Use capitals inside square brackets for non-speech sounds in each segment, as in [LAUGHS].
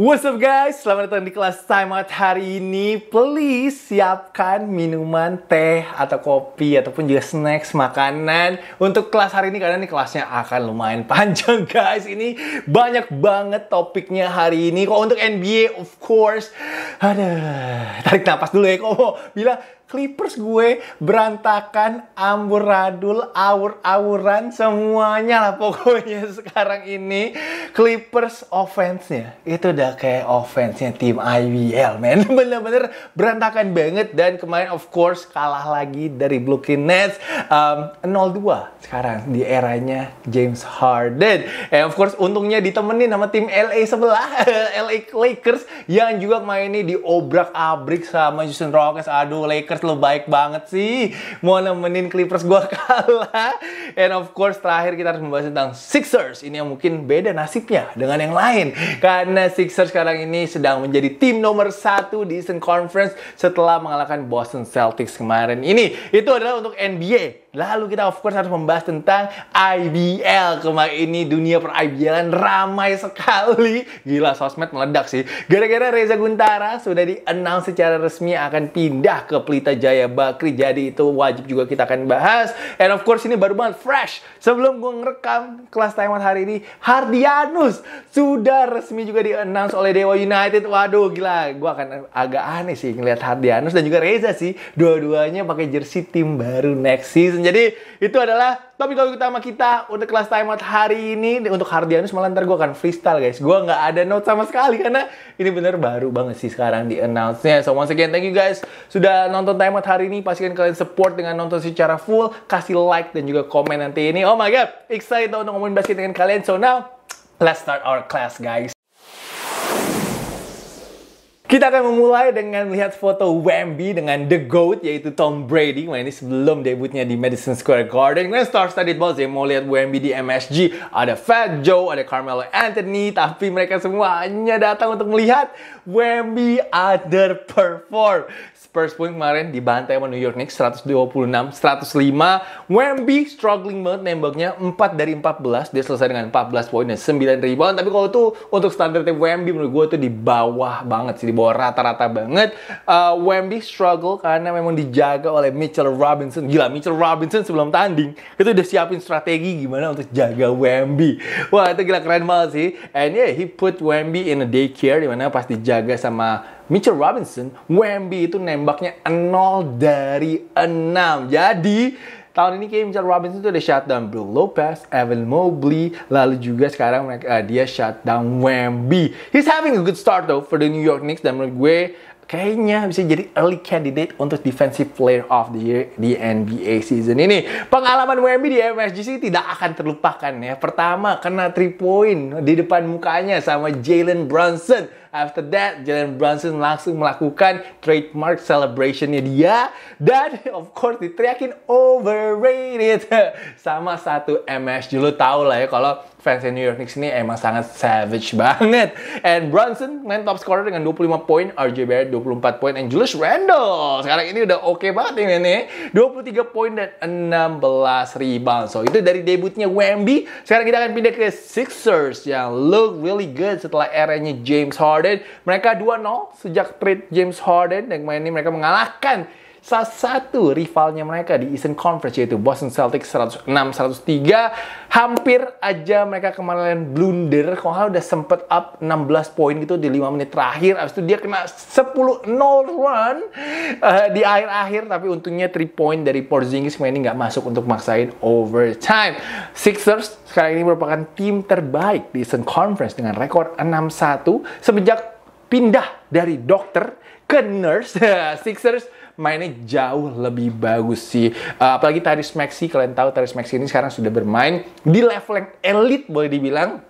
What's up guys, selamat datang di kelas time out hari ini Please siapkan minuman teh atau kopi ataupun juga snacks, makanan Untuk kelas hari ini karena ini kelasnya akan lumayan [LAUGHS] panjang guys Ini banyak banget topiknya hari ini Kok untuk NBA of course Ada tarik nafas dulu ya Kok mau bilang Clippers gue berantakan, amburadul, awur-awuran, semuanya lah pokoknya [LAUGHS] sekarang ini. Clippers offense-nya, itu udah kayak offense-nya tim IBL, men. [LAUGHS] Bener-bener berantakan banget. Dan kemarin of course kalah lagi dari Brooklyn Nets. Um, 0-2 sekarang di eranya James Harden. And of course untungnya ditemenin sama tim LA sebelah, LA [LAUGHS] Lakers yang juga main ini di diobrak-abrik sama Houston Rockets. Aduh, Lakers Clippers lo baik banget sih mau nemenin Clippers gue [LAUGHS] kalah and of course terakhir kita harus membahas tentang Sixers ini yang mungkin beda nasibnya dengan yang lain karena Sixers sekarang ini sedang menjadi tim nomor satu di Eastern Conference setelah mengalahkan Boston Celtics kemarin ini itu adalah untuk NBA Lalu kita of course harus membahas tentang IBL kemarin ini dunia per IBLan ramai sekali. Gila sosmed meledak sih. Gara-gara Reza Guntara sudah di announce secara resmi akan pindah ke Pelita Jaya Bakri. Jadi itu wajib juga kita akan bahas. And of course ini baru banget fresh. Sebelum gue ngerekam kelas Taiwan hari ini, Hardianus sudah resmi juga di announce oleh Dewa United. Waduh gila, gue akan agak aneh sih ngelihat Hardianus dan juga Reza sih. Dua-duanya pakai jersey tim baru next season season. Jadi itu adalah topik-topik utama kita untuk kelas timeout hari ini. Untuk Hardianus malah ntar gue akan freestyle guys. Gue nggak ada note sama sekali karena ini bener baru banget sih sekarang di announce-nya. So once again thank you guys sudah nonton timeout hari ini. Pastikan kalian support dengan nonton secara full. Kasih like dan juga komen nanti ini. Oh my god, excited untuk ngomongin basket dengan kalian. So now, let's start our class guys. Kita akan memulai dengan melihat foto Wemby dengan The GOAT yaitu Tom Brady Nah ini sebelum debutnya di Madison Square Garden Kemudian star studded Balls sih ya, mau lihat Wemby di MSG Ada Fat Joe, ada Carmelo Anthony Tapi mereka semuanya datang untuk melihat Wemby perform. Spurs pun kemarin dibantai sama New York Knicks 126-105. Wemby struggling banget nembaknya 4 dari 14. Dia selesai dengan 14 poin dan 9 rebound. Tapi kalau tuh untuk standar Wemby menurut gue itu di bawah banget sih. Di bawah rata-rata banget. Uh, Wemby struggle karena memang dijaga oleh Mitchell Robinson. Gila, Mitchell Robinson sebelum tanding itu udah siapin strategi gimana untuk jaga Wemby. Wah, itu gila keren banget sih. And yeah, he put Wemby in a daycare dimana pas dijaga dijaga sama Mitchell Robinson, Wemby itu nembaknya 0 dari 6. Jadi, tahun ini kayak Mitchell Robinson itu ada shutdown Brook Lopez, Evan Mobley, lalu juga sekarang uh, dia shutdown Wemby. He's having a good start though for the New York Knicks dan menurut gue kayaknya bisa jadi early candidate untuk defensive player of the year di NBA season ini. Pengalaman WMB di MSG sih tidak akan terlupakan ya. Pertama, kena 3 point di depan mukanya sama Jalen Brunson After that, Jalen Brunson langsung melakukan trademark celebrationnya dia dan [LAUGHS] of course diteriakin overrated [LAUGHS] sama satu MSG. Lu tau lah ya kalau fans New York Knicks ini emang sangat savage [LAUGHS] banget. And Brunson main top scorer dengan 25 poin, RJ Barrett 24 poin, and Julius Randle sekarang ini udah oke okay banget ini nih. 23 ya. poin dan 16 rebound. So itu dari debutnya Wemby. Sekarang kita akan pindah ke Sixers yang look really good setelah eranya James Harden Harden. Mereka 2-0 sejak trade James Harden dan main ini mereka mengalahkan salah satu rivalnya mereka di Eastern Conference yaitu Boston Celtics 106-103 hampir aja mereka kemarin blunder kalau udah sempet up 16 poin gitu di 5 menit terakhir abis itu dia kena 10-0 run uh, di akhir-akhir tapi untungnya 3 point dari Porzingis ini nggak masuk untuk maksain overtime Sixers sekarang ini merupakan tim terbaik di Eastern Conference dengan rekor 6-1 semenjak pindah dari dokter ke nurse [LAUGHS] Sixers mainnya jauh lebih bagus sih. Uh, apalagi Taris Maxi, kalian tahu Taris Maxi ini sekarang sudah bermain di level yang elit boleh dibilang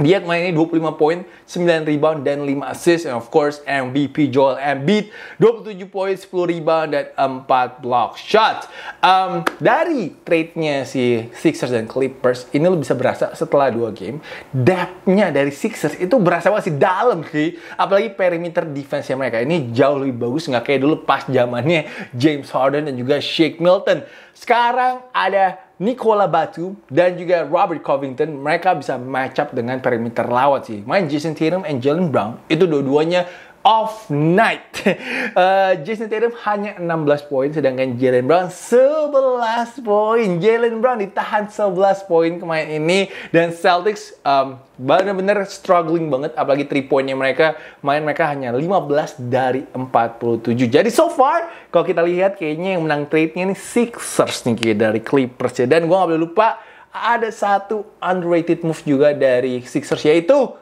dia kemarin ini 25 poin, 9 rebound, dan 5 assist. And of course, MVP Joel Embiid. 27 poin, 10 rebound, dan 4 block shot. Um, dari trade-nya si Sixers dan Clippers, ini lo bisa berasa setelah dua game, depth-nya dari Sixers itu berasa masih dalam sih. Apalagi perimeter defense-nya mereka. Ini jauh lebih bagus, nggak kayak dulu pas zamannya James Harden dan juga Shake Milton. Sekarang ada Nicola Batu dan juga Robert Covington mereka bisa match up dengan perimeter lawan sih. Main Jason Tatum and Jalen Brown itu dua-duanya of night. Uh, [LAUGHS] Jason Tatum hanya 16 poin, sedangkan Jalen Brown 11 poin. Jalen Brown ditahan 11 poin kemarin ini dan Celtics um, benar-benar struggling banget, apalagi 3 poinnya mereka. Main mereka hanya 15 dari 47. Jadi so far, kalau kita lihat kayaknya yang menang trade-nya ini Sixers nih kayak dari Clippers ya. Dan gue gak boleh lupa ada satu underrated move juga dari Sixers yaitu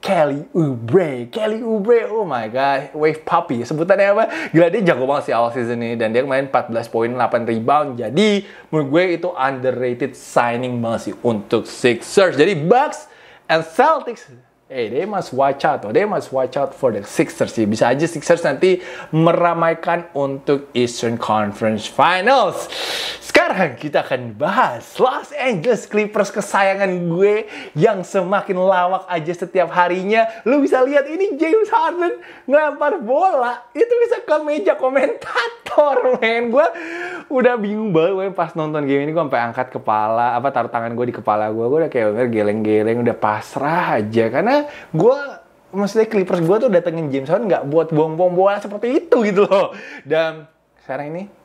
Kelly Oubre, Kelly Oubre, oh my god, Wave Puppy, sebutannya apa? Gila dia jago banget sih awal season ini dan dia kemarin 14 poin, 8 rebound. Jadi menurut gue itu underrated signing banget sih untuk Sixers. Jadi Bucks and Celtics Eh, hey, they must watch out, oh. they must watch out for the Sixers sih. Bisa aja Sixers nanti meramaikan untuk Eastern Conference Finals. Sekarang kita akan bahas Los Angeles Clippers kesayangan gue yang semakin lawak aja setiap harinya. Lu bisa lihat ini James Harden ngelempar bola itu bisa ke meja komentator, [LAUGHS] men. Gue udah bingung banget gue pas nonton game ini gue sampai angkat kepala, apa taruh tangan gue di kepala gue, gue udah kayak geleng-geleng, udah pasrah aja karena gue maksudnya Clippers gue tuh datengin James Harden nggak buat buang-buang bola seperti itu gitu loh. Dan sekarang ini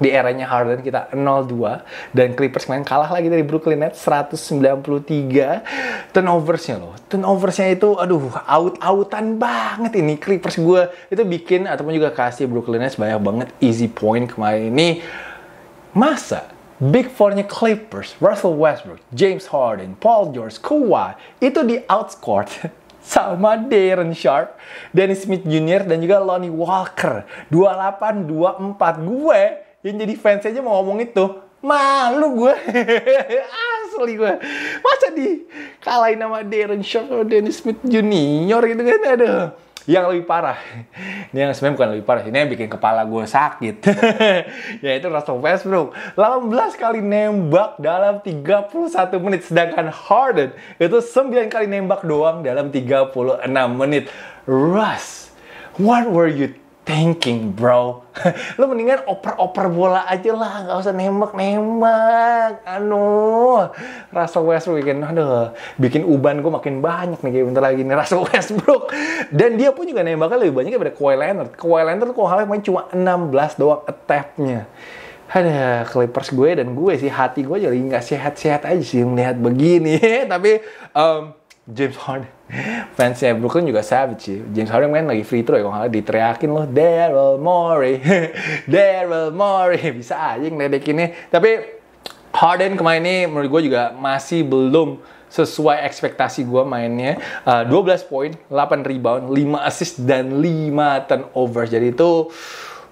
di eranya Harden kita 0-2 dan Clippers main kalah lagi dari Brooklyn Nets 193 turnoversnya loh turnoversnya itu aduh out-outan banget ini Clippers gue itu bikin ataupun juga kasih Brooklyn Nets banyak banget easy point kemarin ini masa Big Four-nya Clippers, Russell Westbrook, James Harden, Paul George, Kawhi itu di outscored [LAUGHS] sama Darren Sharp, Dennis Smith Jr. dan juga Lonnie Walker. 28 24 gue yang jadi fans aja mau ngomong itu malu gue [LAUGHS] asli gue masa di kalahin sama Darren Sharp sama Dennis Smith Junior gitu kan ada yang lebih parah ini yang sebenarnya bukan lebih parah ini yang bikin kepala gue sakit [LAUGHS] ya itu Russell Westbrook 18 kali nembak dalam 31 menit sedangkan Harden itu 9 kali nembak doang dalam 36 menit Russ what were you thinking bro Lo [LAUGHS] mendingan oper-oper bola aja lah gak usah nembak-nembak anu rasa Westbrook kan aduh bikin uban gue makin banyak nih kayak bentar lagi nih rasa [LAUGHS] Westbrook dan dia pun juga nembaknya lebih banyak daripada Kawhi Leonard Kawhi Leonard tuh kalau main cuma 16 doang attack-nya ada Clippers gue dan gue sih hati gue jadi nggak sehat-sehat aja sih melihat begini [LAUGHS] tapi um, James Harden fansnya Brooklyn juga savage sih. James Harden main lagi free throw ya kalau diteriakin loh Daryl Morey, [LAUGHS] Daryl Morey [LAUGHS] bisa aja ini. Tapi Harden kemarin ini menurut gue juga masih belum sesuai ekspektasi gue mainnya. Uh, eh, 12 poin, 8 rebound, 5 assist, dan 5 turnover. Jadi itu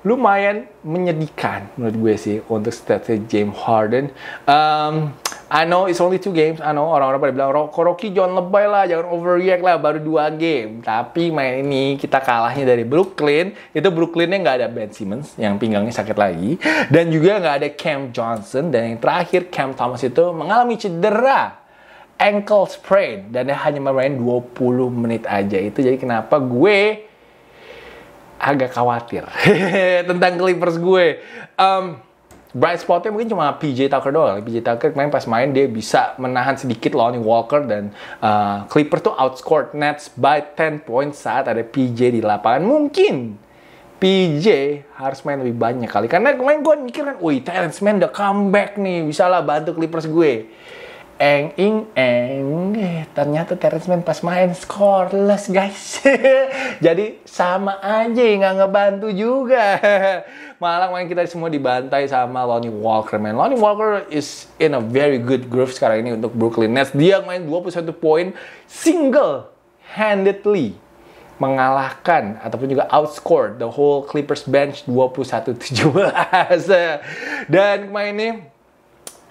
lumayan menyedihkan menurut gue sih untuk statsnya James Harden. Um, I know it's only two games. I know orang-orang pada bilang Rocky John lebay lah, jangan overreact lah, baru dua game. Tapi main ini kita kalahnya dari Brooklyn. Itu Brooklynnya nggak ada Ben Simmons yang pinggangnya sakit lagi, dan juga nggak ada Cam Johnson. Dan yang terakhir Cam Thomas itu mengalami cedera ankle sprain dan dia hanya bermain 20 menit aja itu jadi kenapa gue agak khawatir [LAUGHS] tentang Clippers gue. Um, bright spotnya mungkin cuma PJ Tucker doang. PJ Tucker kemarin pas main dia bisa menahan sedikit lawan Walker dan uh, Clipper tuh outscored Nets by 10 points saat ada PJ di lapangan. Mungkin PJ harus main lebih banyak kali karena kemarin gue mikir kan, wih Terence Man udah comeback nih, bisa lah bantu Clippers gue eng ing eng eh, ternyata Terence pas main scoreless guys [LAUGHS] jadi sama aja nggak ngebantu juga [LAUGHS] malah main kita semua dibantai sama Lonnie Walker man Lonnie Walker is in a very good groove sekarang ini untuk Brooklyn Nets dia main 21 poin single handedly mengalahkan ataupun juga outscore the whole Clippers bench 21-17 [LAUGHS] dan kemarin ini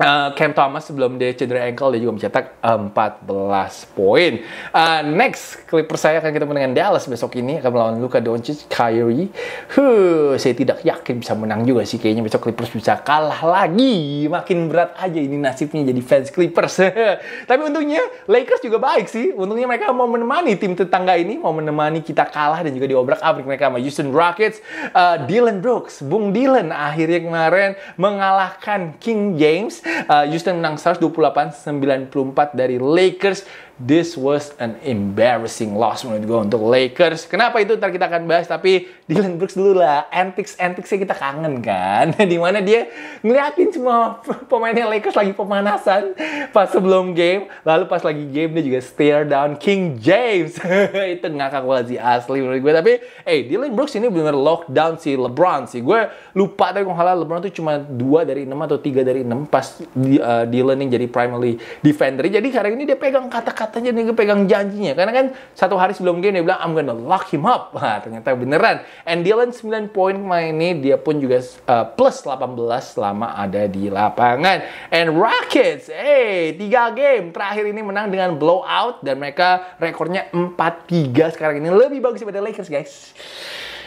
Uh, Cam Thomas sebelum dia cedera ankle dia juga mencetak 14 eh, poin. Uh, next, Clippers saya akan ketemu dengan Dallas besok ini akan melawan Luka Doncic, Kyrie. Huh, saya tidak yakin bisa menang juga sih kayaknya besok Clippers bisa kalah lagi. Makin berat aja ini nasibnya jadi fans Clippers. [LAUGHS] Tapi untungnya Lakers juga baik sih. Untungnya mereka mau menemani tim tetangga ini, mau menemani kita kalah dan juga diobrak-abrik mereka sama Houston Rockets. Uh, Dylan Brooks, Bung Dylan akhirnya kemarin mengalahkan King James Uh, Houston menang 128-94 dari Lakers this was an embarrassing loss menurut gue untuk Lakers. Kenapa itu ntar kita akan bahas, tapi Dylan Brooks dulu lah. antics antics kita kangen kan. [LAUGHS] Dimana dia ngeliatin semua pemainnya Lakers lagi pemanasan pas sebelum game. Lalu pas lagi game dia juga stare down King James. [LAUGHS] itu ngakak banget sih asli menurut gue. Tapi eh hey, Dylan Brooks ini bener lockdown si LeBron sih. Gue lupa tapi kalau salah LeBron tuh cuma dua dari enam atau tiga dari enam pas uh, eh, Dylan yang jadi primary defender. Jadi sekarang ini dia pegang kata-kata katanya dia pegang janjinya. Karena kan satu hari sebelum game dia bilang, I'm gonna lock him up. [LAUGHS] Wah, ternyata beneran. And Dylan 9 poin main ini, dia pun juga uh, plus 18 selama ada di lapangan. And Rockets, eh, hey, 3 game terakhir ini menang dengan blowout. Dan mereka rekornya 4-3 sekarang ini. Lebih bagus daripada Lakers, guys.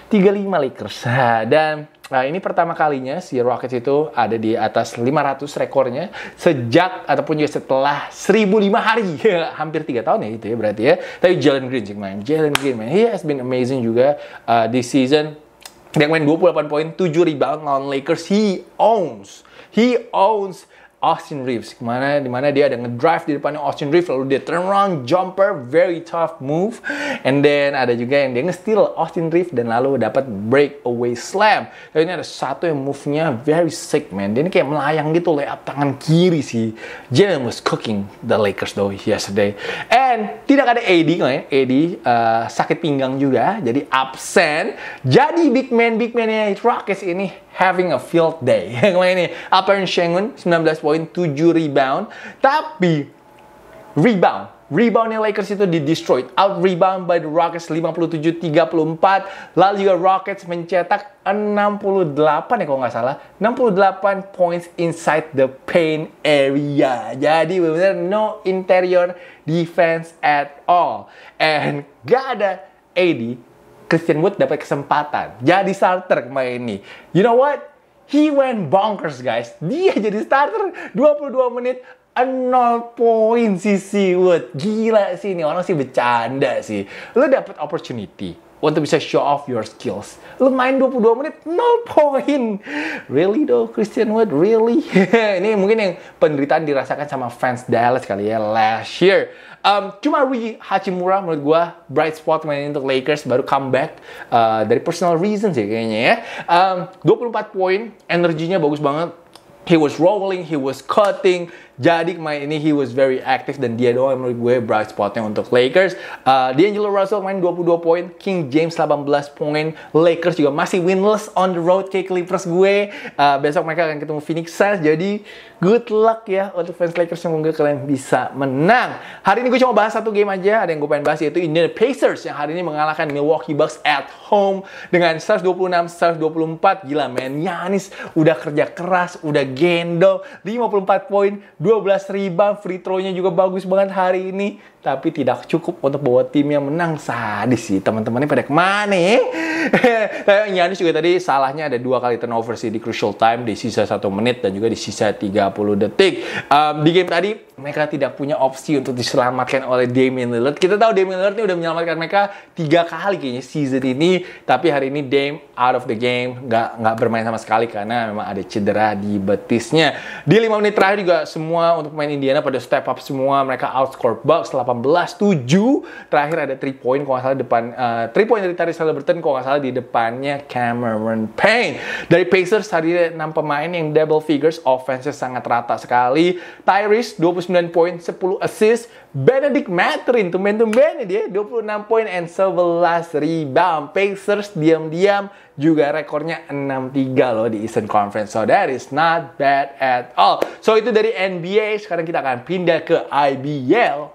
35 Lakers. Dan Nah, ini pertama kalinya si Rockets itu ada di atas 500 rekornya sejak ataupun juga setelah 1005 hari. [LAUGHS] Hampir 3 tahun ya itu ya berarti ya. Tapi Jalen Green sih main. Jalen Green main he has been amazing juga uh, this season. Dia main 28 poin, 7 rebound lawan Lakers. He owns. He owns Austin Reeves kemana dimana dia ada ngedrive di depannya Austin Reeves lalu dia turn around jumper very tough move and then ada juga yang dia nge-steal Austin Reeves dan lalu dapat breakaway slam lalu ini ada satu yang move-nya very sick man dia ini kayak melayang gitu layup tangan kiri sih Jalen was cooking the Lakers though yesterday and tidak ada AD ya AD uh, sakit pinggang juga jadi absen jadi big man big man-nya Rockets ini having a field day. [LAUGHS] Yang lain ini, yang Shengun 19 poin, 7 rebound. Tapi rebound Reboundnya Lakers itu di destroyed, out rebound by the Rockets 57-34. Lalu juga Rockets mencetak 68 ya kalau nggak salah, 68 points inside the paint area. Jadi benar-benar no interior defense at all. And gak ada AD Christian Wood dapat kesempatan jadi starter kemarin ini. You know what? He went bonkers guys. Dia jadi starter 22 menit 0 poin si Wood. Gila sih ini orang sih bercanda sih. Lo dapat opportunity untuk bisa show off your skills. Lu main 22 menit, 0 poin. Really though, Christian Wood? Really? [LAUGHS] Ini mungkin yang penderitaan dirasakan sama fans Dallas kali ya, last year. Um, cuma Rui Hachimura menurut gue bright spot main untuk Lakers baru comeback uh, dari personal reasons ya kayaknya ya. Um, 24 poin, energinya bagus banget. He was rolling, he was cutting, jadi main ini he was very active dan dia doang menurut gue bright spotnya untuk Lakers. Uh, D'Angelo Russell main 22 poin, King James 18 poin, Lakers juga masih winless on the road kayak Clippers gue. Uh, besok mereka akan ketemu Phoenix Suns. Jadi Good luck ya untuk fans Lakers semoga kalian bisa menang. Hari ini gue cuma bahas satu game aja, ada yang gue pengen bahas yaitu Indiana Pacers yang hari ini mengalahkan Milwaukee Bucks at home dengan 126-124. Gila men, Yanis udah kerja keras, udah gendong, 54 poin, 12 rebound, free throw-nya juga bagus banget hari ini tapi tidak cukup untuk bawa tim yang menang. Sadis sih teman-temannya pada kemana yang eh? [LAUGHS] eh, Yanis juga tadi salahnya ada dua kali turnover sih di crucial time di sisa satu menit dan juga di sisa 30 detik. Um, di game tadi mereka tidak punya opsi untuk diselamatkan oleh Damian Lillard. Kita tahu Damian Lillard ini udah menyelamatkan mereka tiga kali kayaknya season ini, tapi hari ini Dame out of the game, nggak nggak bermain sama sekali karena memang ada cedera di betisnya. Di lima menit terakhir juga semua untuk pemain Indiana pada step up semua, mereka outscore Bucks 18-7. Terakhir ada 3 point kalau nggak salah depan uh, eh, 3 point dari Tyrese Halliburton kalau nggak salah di depannya Cameron Payne. Dari Pacers tadi enam 6 pemain yang double figures, offense sangat rata sekali. Tyrese 20 29 poin, 10 assist. Benedict Matrin, tumben-tumben dia, 26 poin and 11 rebound. Pacers diam-diam juga rekornya 6-3 loh di Eastern Conference. So that is not bad at all. So itu dari NBA, sekarang kita akan pindah ke IBL.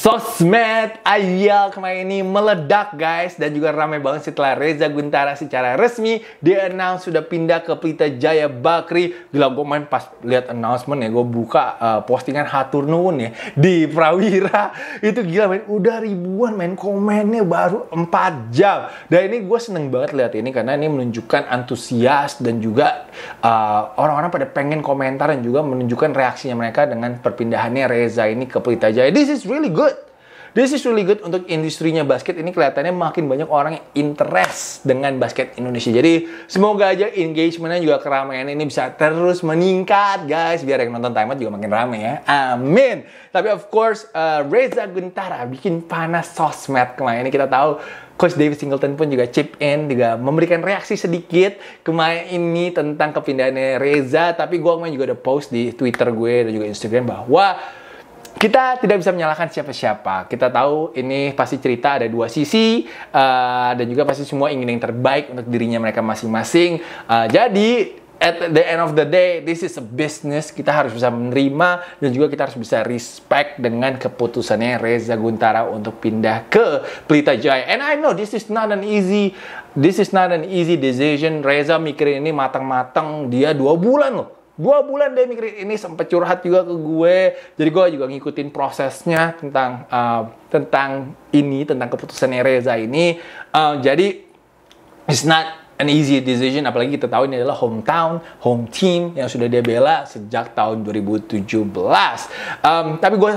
Sosmed Ayel kemarin ini meledak guys dan juga ramai banget setelah Reza Guntara secara resmi dia announce sudah pindah ke Pelita Jaya Bakri. Gila gue main pas lihat announcement ya gue buka uh, postingan Hatur Nuhun ya di Prawira [LAUGHS] itu gila main udah ribuan main komennya baru 4 jam dan ini gue seneng banget lihat ini karena ini menunjukkan antusias dan juga eh, orang-orang uh, pada pengen komentar dan juga menunjukkan reaksinya mereka dengan perpindahannya Reza ini ke Pelita Jaya. This is really good This is really good untuk industrinya basket ini kelihatannya makin banyak orang yang interest dengan basket Indonesia. Jadi semoga aja engagementnya juga keramaian ini bisa terus meningkat guys biar yang nonton timeout juga makin ramai ya. Amin. Tapi of course uh, Reza Guntara bikin panas sosmed kemarin ini kita tahu Coach David Singleton pun juga chip in, juga memberikan reaksi sedikit kemarin ini tentang kepindahannya Reza. Tapi gue juga ada post di Twitter gue dan juga Instagram bahwa kita tidak bisa menyalahkan siapa-siapa. Kita tahu ini pasti cerita ada dua sisi uh, dan juga pasti semua ingin yang terbaik untuk dirinya mereka masing-masing. Uh, jadi at the end of the day this is a business. Kita harus bisa menerima dan juga kita harus bisa respect dengan keputusannya Reza Guntara untuk pindah ke Pelita Jaya. And I know this is not an easy this is not an easy decision. Reza mikirin ini matang-matang dia dua bulan loh Dua bulan dia mikirin ini sempat curhat juga ke gue. Jadi gue juga ngikutin prosesnya tentang uh, tentang ini, tentang keputusan Reza ini. Uh, jadi it's not an easy decision apalagi kita tahu ini adalah hometown, home team yang sudah dia bela sejak tahun 2017. Um, tapi gue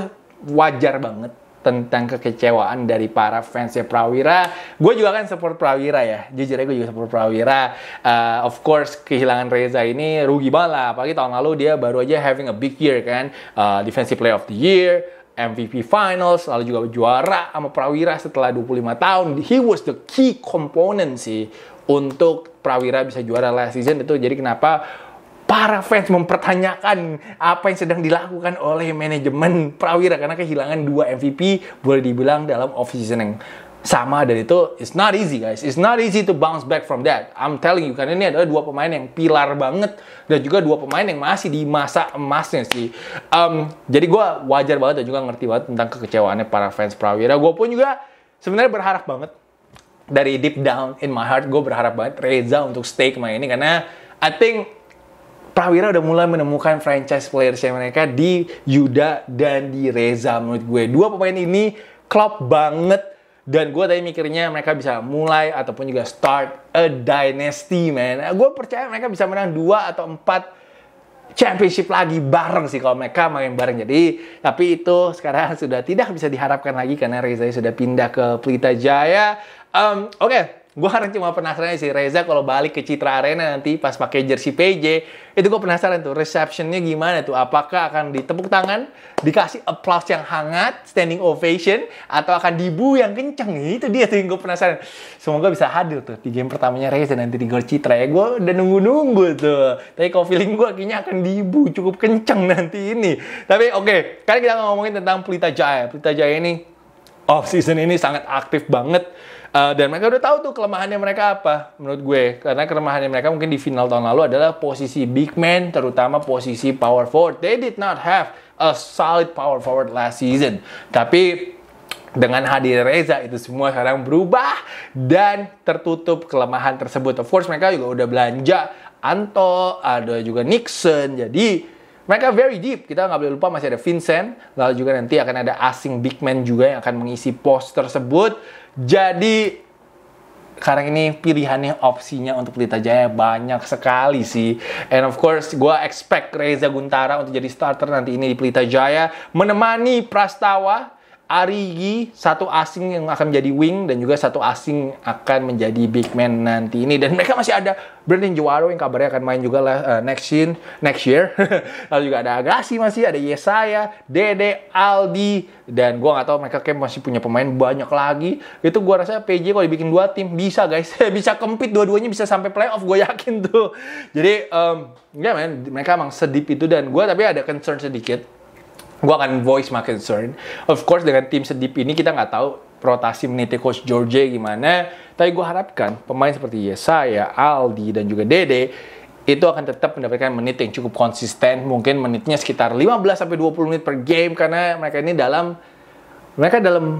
wajar banget tentang kekecewaan dari para fansnya Prawira. Gue juga kan support Prawira ya. Jujur aja gue juga support Prawira. Uh, of course kehilangan Reza ini rugi banget lah. Apalagi tahun lalu dia baru aja having a big year kan. Uh, defensive player of the year. MVP Finals, lalu juga juara sama Prawira setelah 25 tahun. He was the key component sih untuk Prawira bisa juara last season itu. Jadi kenapa para fans mempertanyakan apa yang sedang dilakukan oleh manajemen Prawira karena kehilangan dua MVP boleh dibilang dalam off season yang sama dan itu it's not easy guys it's not easy to bounce back from that I'm telling you karena ini adalah dua pemain yang pilar banget dan juga dua pemain yang masih di masa emasnya sih um, jadi gue wajar banget dan juga ngerti banget tentang kekecewaannya para fans Prawira gue pun juga sebenarnya berharap banget dari deep down in my heart gue berharap banget Reza untuk stay kemarin ini karena I think Prawira udah mulai menemukan franchise players mereka di Yuda dan di Reza menurut gue. Dua pemain ini klop banget dan gue tadi mikirnya mereka bisa mulai ataupun juga start a dynasty man. Nah, gue percaya mereka bisa menang dua atau empat championship lagi bareng sih kalau mereka main bareng. Jadi tapi itu sekarang [LAUGHS] sudah tidak bisa diharapkan lagi karena Reza sudah pindah ke Pelita Jaya. Um, Oke, okay. Gue cuma penasaran sih Reza kalau balik ke Citra Arena nanti pas pakai jersey PJ, itu gue penasaran tuh receptionnya gimana tuh? Apakah akan ditepuk tangan, dikasih applause yang hangat, standing ovation, atau akan dibu yang kenceng? Itu dia tuh yang gue penasaran. Semoga bisa hadir tuh di game pertamanya Reza nanti di Gor Citra ya. Gue udah nunggu-nunggu tuh. Tapi kalau feeling gue kayaknya akan dibu cukup kenceng nanti ini. Tapi oke, okay. kan kita ngomongin tentang Pelita Jaya. Pelita Jaya ini off season ini sangat aktif banget uh, dan mereka udah tahu tuh kelemahannya mereka apa menurut gue karena kelemahannya mereka mungkin di final tahun lalu adalah posisi big man terutama posisi power forward they did not have a solid power forward last season tapi dengan hadir Reza itu semua sekarang berubah dan tertutup kelemahan tersebut. Of course mereka juga udah belanja Anto, ada juga Nixon. Jadi mereka very deep. Kita nggak boleh lupa masih ada Vincent. Lalu juga nanti akan ada asing big man juga yang akan mengisi pos tersebut. Jadi sekarang ini pilihannya opsinya untuk Pelita Jaya banyak sekali sih. And of course, gue expect Reza Guntara untuk jadi starter nanti ini di Pelita Jaya. Menemani Prastawa Arigi satu asing yang akan menjadi wing dan juga satu asing akan menjadi big man nanti ini dan mereka masih ada Brandon Juaro yang kabarnya akan main juga lah, uh, next year next year [LAUGHS] lalu juga ada Agassi masih ada Yesaya Dede Aldi dan gua nggak tahu mereka kayak masih punya pemain banyak lagi itu gua rasa PJ kalau dibikin dua tim bisa guys [LAUGHS] bisa kempit dua-duanya bisa sampai playoff gue yakin tuh jadi um, ya yeah, men mereka emang sedip itu dan gua tapi ada concern sedikit gue akan voice my concern. Of course dengan tim sedip ini kita nggak tahu rotasi menitnya coach George gimana. Tapi gue harapkan pemain seperti Yesaya, Aldi dan juga Dede itu akan tetap mendapatkan menit yang cukup konsisten, mungkin menitnya sekitar 15 sampai 20 menit per game karena mereka ini dalam mereka dalam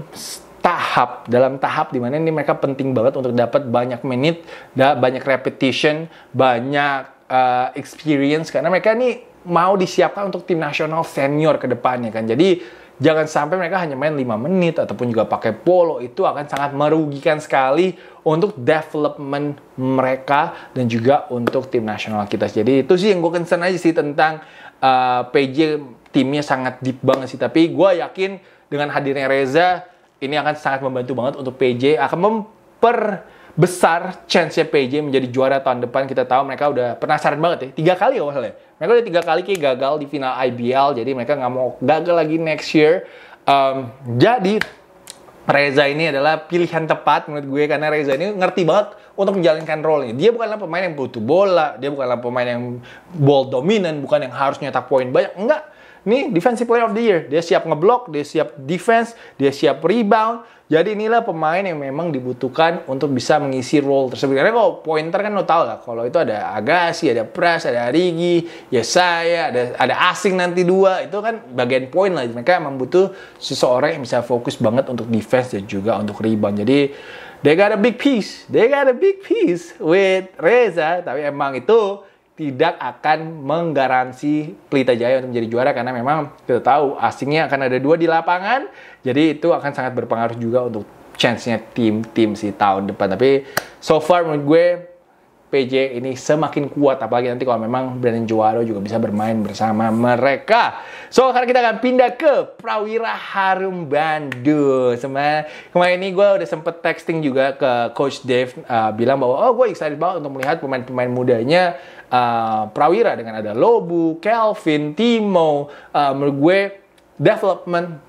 tahap dalam tahap di mana ini mereka penting banget untuk dapat banyak menit, banyak repetition, banyak uh, experience karena mereka ini mau disiapkan untuk tim nasional senior ke depannya kan. Jadi jangan sampai mereka hanya main 5 menit ataupun juga pakai polo itu akan sangat merugikan sekali untuk development mereka dan juga untuk tim nasional kita. Jadi itu sih yang gue concern aja sih tentang uh, eh, PJ timnya sangat deep banget sih. Tapi gue yakin dengan hadirnya Reza ini akan sangat membantu banget untuk PJ akan memper besar chance-nya PJ menjadi juara tahun depan. Kita tahu mereka udah penasaran banget ya. Tiga kali ya awalnya. Mereka udah tiga kali kayak gagal di final IBL. Jadi mereka nggak mau gagal lagi next year. Um, jadi Reza ini adalah pilihan tepat menurut gue karena Reza ini ngerti banget untuk menjalankan role-nya. Dia bukanlah pemain yang butuh bola, dia bukanlah pemain yang ball dominant, bukan yang harus nyetak poin banyak. Enggak, nih defensive player of the year. Dia siap ngeblok, dia siap defense, dia siap rebound. Jadi inilah pemain yang memang dibutuhkan untuk bisa mengisi role tersebut. Karena kalau pointer kan lo tau lah, kalau itu ada Agassi, ada Pras, ada Rigi, ya saya, ada, ada Asing nanti dua, itu kan bagian point lah. Mereka butuh seseorang yang bisa fokus banget untuk defense dan juga untuk rebound. Jadi they got a big piece, they got a big piece with Reza, tapi emang itu tidak akan menggaransi Pelita Jaya untuk menjadi juara karena memang kita tahu asingnya akan ada dua di lapangan jadi itu akan sangat berpengaruh juga untuk chance-nya tim-tim si tahun depan tapi so far menurut gue PJ ini semakin kuat apalagi nanti kalau memang Brandon Juaro juga bisa bermain bersama mereka. So sekarang kita akan pindah ke Prawira Harum Bandung. Sebenarnya kemarin ini gue udah sempet texting juga ke Coach Dave uh, bilang bahwa oh gue excited banget untuk melihat pemain-pemain mudanya uh, Prawira dengan ada Lobu, Kelvin, Timo, uh, menurut gue development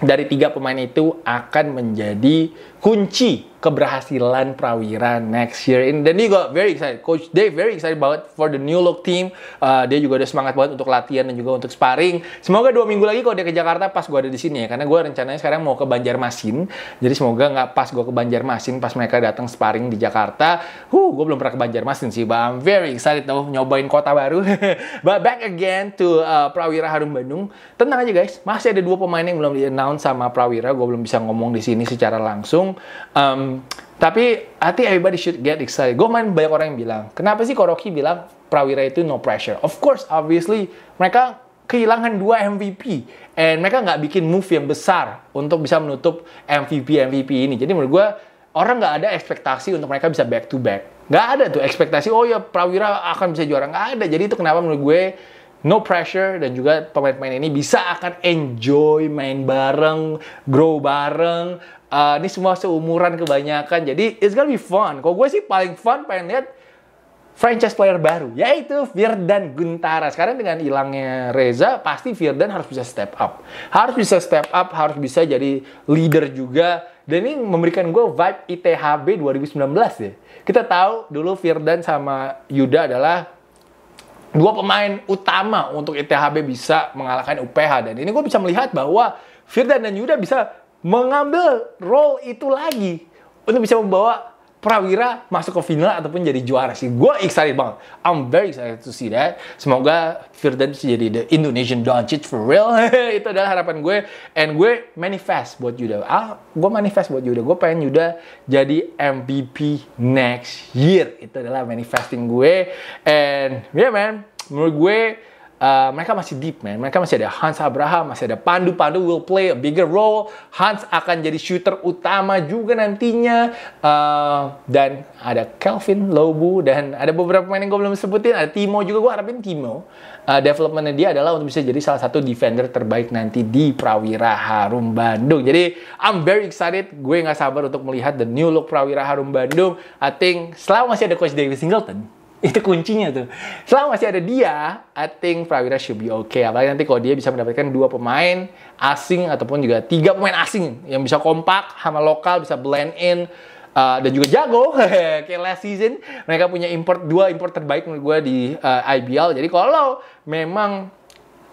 dari tiga pemain itu akan menjadi kunci keberhasilan Prawira next year. And then you got very excited. Coach Dave very excited banget for the new look team. Uh, dia juga ada semangat banget untuk latihan dan juga untuk sparring. Semoga dua minggu lagi kalau dia ke Jakarta pas gue ada di sini ya. Karena gue rencananya sekarang mau ke Banjarmasin. Jadi semoga nggak pas gue ke Banjarmasin pas mereka datang sparring di Jakarta. Huh, gue belum pernah ke Banjarmasin sih. But I'm very excited tau nyobain kota baru. [LAUGHS] But back again to uh, Prawira Harum Bandung. Tenang aja guys, masih ada dua pemain yang belum di-announce sama Prawira. Gue belum bisa ngomong di sini secara langsung langsung. Um, tapi hati everybody should get excited. Gue main banyak orang yang bilang, kenapa sih Koroki bilang Prawira itu no pressure? Of course, obviously mereka kehilangan dua MVP and mereka nggak bikin move yang besar untuk bisa menutup MVP MVP ini. Jadi menurut gue orang nggak ada ekspektasi untuk mereka bisa back to back. Nggak ada tuh ekspektasi. Oh ya Prawira akan bisa juara nggak ada. Jadi itu kenapa menurut gue no pressure dan juga pemain-pemain ini bisa akan enjoy main bareng, grow bareng, Uh, ini semua seumuran kebanyakan. Jadi it's gonna be fun. Kalau gue sih paling fun pengen lihat franchise player baru, yaitu Firdan Guntara. Sekarang dengan hilangnya Reza, pasti Firdan harus bisa step up. Harus bisa step up, harus bisa jadi leader juga. Dan ini memberikan gue vibe ITHB 2019 ya. Kita tahu dulu Firdan sama Yuda adalah dua pemain utama untuk ITHB bisa mengalahkan UPH. Dan ini gue bisa melihat bahwa Firdan dan Yuda bisa mengambil role itu lagi untuk bisa membawa Prawira masuk ke final ataupun jadi juara sih. Gue excited banget. I'm very excited to see that. Semoga Firdan bisa jadi the Indonesian Doncic for real. [LAUGHS] itu adalah harapan gue. And gue manifest buat Yuda. Ah, gue manifest buat Yuda. Gue pengen Yuda jadi MVP next year. Itu adalah manifesting gue. And yeah man, menurut gue Uh, mereka masih deep man, mereka masih ada Hans Abraham, masih ada Pandu. Pandu will play a bigger role. Hans akan jadi shooter utama juga nantinya. Uh, dan ada Kelvin Lobu dan ada beberapa pemain yang gue belum sebutin. Ada Timo juga, gue harapin Timo. Uh, developmentnya dia adalah untuk bisa jadi salah satu defender terbaik nanti di Prawira Harum Bandung. Jadi I'm very excited, gue nggak sabar untuk melihat the new look Prawira Harum Bandung. I think selama masih ada Coach David Singleton, itu kuncinya tuh. Selama masih ada dia, I think Prawira should be okay. Apalagi nanti kalau dia bisa mendapatkan dua pemain asing ataupun juga tiga pemain asing yang bisa kompak sama lokal, bisa blend in uh, dan juga jago [LAUGHS] kayak last season mereka punya import dua import terbaik menurut gue di uh, IBL jadi kalau memang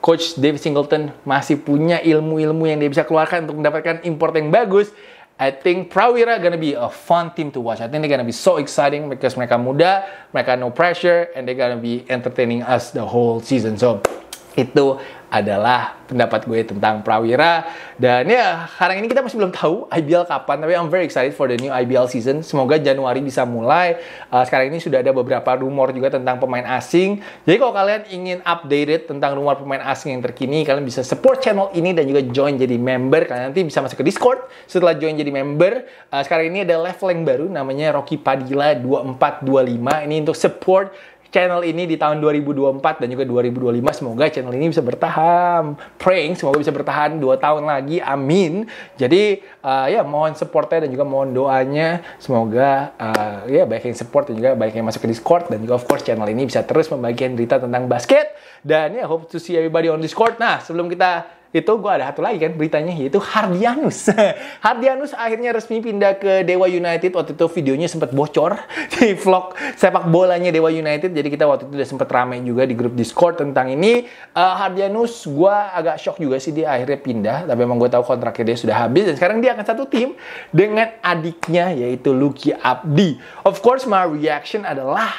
coach Dave Singleton masih punya ilmu-ilmu yang dia bisa keluarkan untuk mendapatkan import yang bagus I think Prawira gonna be a fun team to watch. I think they're gonna be so exciting because mereka muda, mereka no pressure, and they're gonna be entertaining us the whole season. So itu adalah pendapat gue tentang Prawira. Dan ya, sekarang ini kita masih belum tahu IBL kapan, tapi I'm very excited for the new IBL season. Semoga Januari bisa mulai. Uh, sekarang ini sudah ada beberapa rumor juga tentang pemain asing. Jadi kalau kalian ingin updated tentang rumor pemain asing yang terkini, kalian bisa support channel ini dan juga join jadi member. Kalian nanti bisa masuk ke Discord setelah join jadi member. Uh, sekarang ini ada level yang baru namanya Rocky Padilla 2425. Ini untuk support channel ini di tahun 2024 dan juga 2025 semoga channel ini bisa bertahan praying semoga bisa bertahan 2 tahun lagi amin jadi uh, ya mohon supportnya dan juga mohon doanya semoga uh, ya baik yang support dan juga baik yang masuk ke discord dan juga of course channel ini bisa terus membagikan berita tentang basket dan ya hope to see everybody on discord nah sebelum kita itu gue ada satu lagi kan beritanya yaitu Hardianus. [LAUGHS] Hardianus akhirnya resmi pindah ke Dewa United. Waktu itu videonya sempat bocor [LAUGHS] di vlog sepak bolanya Dewa United. Jadi kita waktu itu udah sempat ramai juga di grup Discord tentang ini. Uh, Hardianus gue agak shock juga sih dia akhirnya pindah. Tapi emang gue tahu kontraknya dia sudah habis dan sekarang dia akan satu tim dengan adiknya yaitu Lucky Abdi. Of course my reaction adalah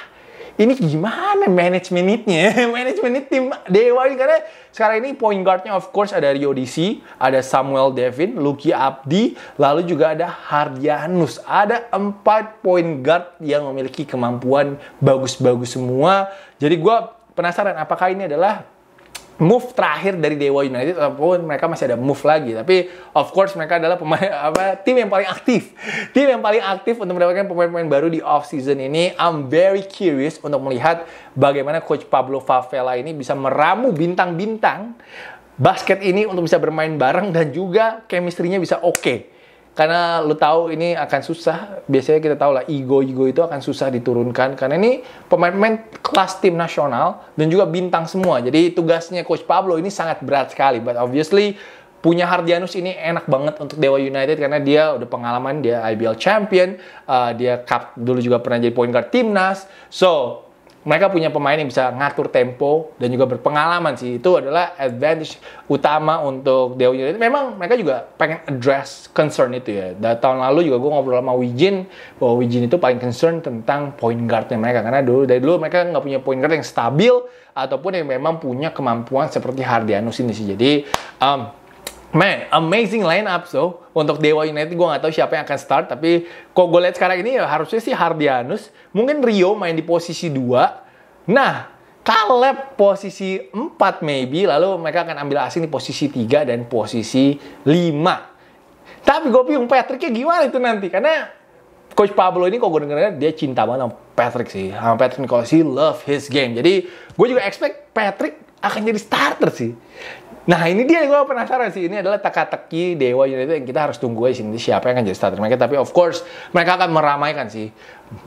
ini gimana manajemennya [LAUGHS] manajemen tim Dewa ini karena sekarang ini point guardnya of course ada Rio DC, ada Samuel Devin, Lucky Abdi, lalu juga ada Hardianus. Ada empat point guard yang memiliki kemampuan bagus-bagus semua. Jadi gue penasaran apakah ini adalah move terakhir dari Dewa United ataupun mereka masih ada move lagi tapi of course mereka adalah pemain [LAUGHS] apa tim yang paling aktif tim yang paling aktif untuk mendapatkan pemain-pemain baru di off season ini I'm very curious untuk melihat bagaimana coach Pablo Favela ini bisa meramu bintang-bintang basket ini untuk bisa bermain bareng dan juga chemistry-nya bisa oke okay karena lu tahu ini akan susah. Biasanya kita tahu lah ego-ego itu akan susah diturunkan karena ini pemain-pemain kelas tim nasional dan juga bintang semua. Jadi tugasnya coach Pablo ini sangat berat sekali. But obviously punya Hardianus ini enak banget untuk Dewa United karena dia udah pengalaman dia IBL champion, uh, dia cup dulu juga pernah jadi point guard timnas. So mereka punya pemain yang bisa ngatur tempo dan juga berpengalaman sih. Itu adalah advantage utama untuk Dewa United. Memang mereka juga pengen address concern itu ya. Dan tahun lalu juga gue ngobrol sama Wijin bahwa Wijin itu paling concern tentang point guardnya mereka karena dulu dari dulu mereka nggak punya point guard yang stabil ataupun yang memang punya kemampuan seperti Hardianus ini sih. Jadi um, Man, amazing line up so. Untuk Dewa United gue nggak tahu siapa yang akan start, tapi kok gue lihat sekarang ini ya harusnya sih Hardianus, mungkin Rio main di posisi 2. Nah, Caleb posisi 4 maybe, lalu mereka akan ambil asing di posisi 3 dan posisi 5. Tapi gue bingung Patricknya gimana itu nanti, karena Coach Pablo ini kok gue dengar dia cinta banget sama Patrick sih. Sama Patrick Nicholas, he love his game. Jadi gue juga expect Patrick akan jadi starter sih. Nah ini dia yang gue penasaran sih Ini adalah teka-teki Dewa United yang kita harus tunggu aja sini Siapa yang akan jadi starter mereka Tapi of course mereka akan meramaikan sih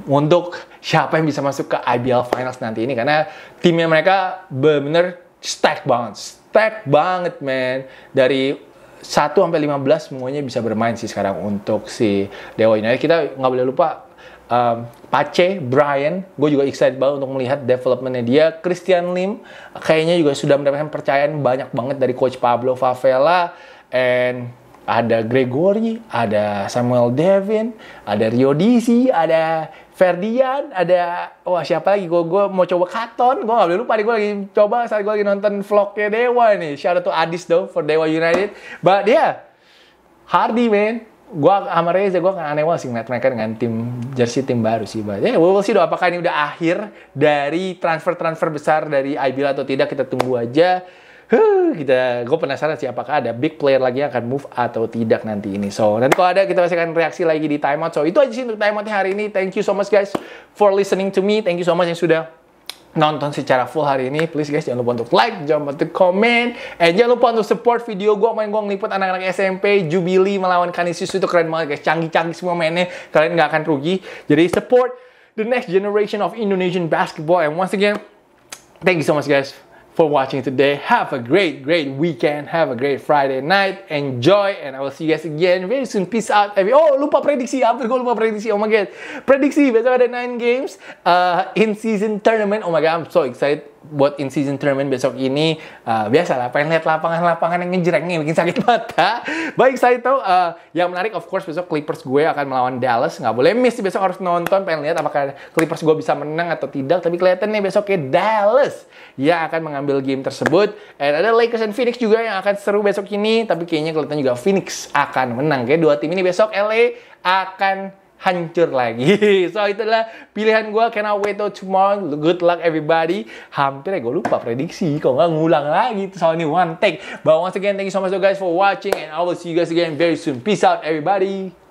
Untuk siapa yang bisa masuk ke IBL Finals nanti ini Karena timnya mereka bener-bener stack banget Stack banget man Dari 1 sampai 15 semuanya bisa bermain sih sekarang untuk si Dewa United. Kita nggak boleh lupa um, Pace, Brian, gue juga excited banget untuk melihat developmentnya dia. Christian Lim kayaknya juga sudah mendapatkan percayaan banyak banget dari coach Pablo Favela and ada Gregory, ada Samuel Devin, ada Rio Dizzy, ada Ferdian, ada wah siapa lagi? Gue gue mau coba Katon, gue gak boleh lupa nih gue lagi coba saat gue lagi nonton vlognya Dewa nih. Shout out to Adis though for Dewa United. But yeah, Hardy man, gue sama Reza gue aneh banget sih ngeliat mereka dengan tim jersey tim baru sih but ya yeah, we will see dong apakah ini udah akhir dari transfer transfer besar dari IBL atau tidak kita tunggu aja huh, kita gue penasaran sih apakah ada big player lagi yang akan move atau tidak nanti ini so nanti kalau ada kita pasti akan reaksi lagi di timeout so itu aja sih untuk timeoutnya hari ini thank you so much guys for listening to me thank you so much yang sudah nonton secara full hari ini, please guys jangan lupa untuk like, jangan lupa untuk komen, and jangan lupa untuk support video gue main gue ngeliput anak-anak SMP, jubili melawan Kanisius itu keren banget guys, canggih-canggih semua mainnya, kalian nggak akan rugi. Jadi support the next generation of Indonesian basketball, and once again, thank you so much guys for watching today. Have a great, great weekend. Have a great Friday night. Enjoy, and I will see you guys again very soon. Peace out. oh lupa prediksi, After gue lupa prediksi. Oh my god, prediksi besok ada 9 games uh, in season tournament. Oh my god, I'm so excited. buat in season tournament besok ini uh, eh, lah, pengen lihat lapangan-lapangan yang ngejrengin bikin sakit mata. [LAUGHS] Baik saya itu uh, yang menarik of course besok Clippers gue akan melawan Dallas nggak boleh miss besok harus nonton pengen lihat apakah Clippers gue bisa menang atau tidak tapi kelihatannya besok besoknya Dallas yang akan mengambil game tersebut dan ada Lakers and Phoenix juga yang akan seru besok ini tapi kayaknya kelihatan juga Phoenix akan menang kayak dua tim ini besok LA akan hancur lagi. [LAUGHS] So itulah pilihan gue. I wait till tomorrow. Good luck everybody. Hampir ya gue lupa prediksi. Kalau nggak ngulang lagi. so ini one take. But once again, thank you so much guys for watching. And I will see you guys again very soon. Peace out everybody.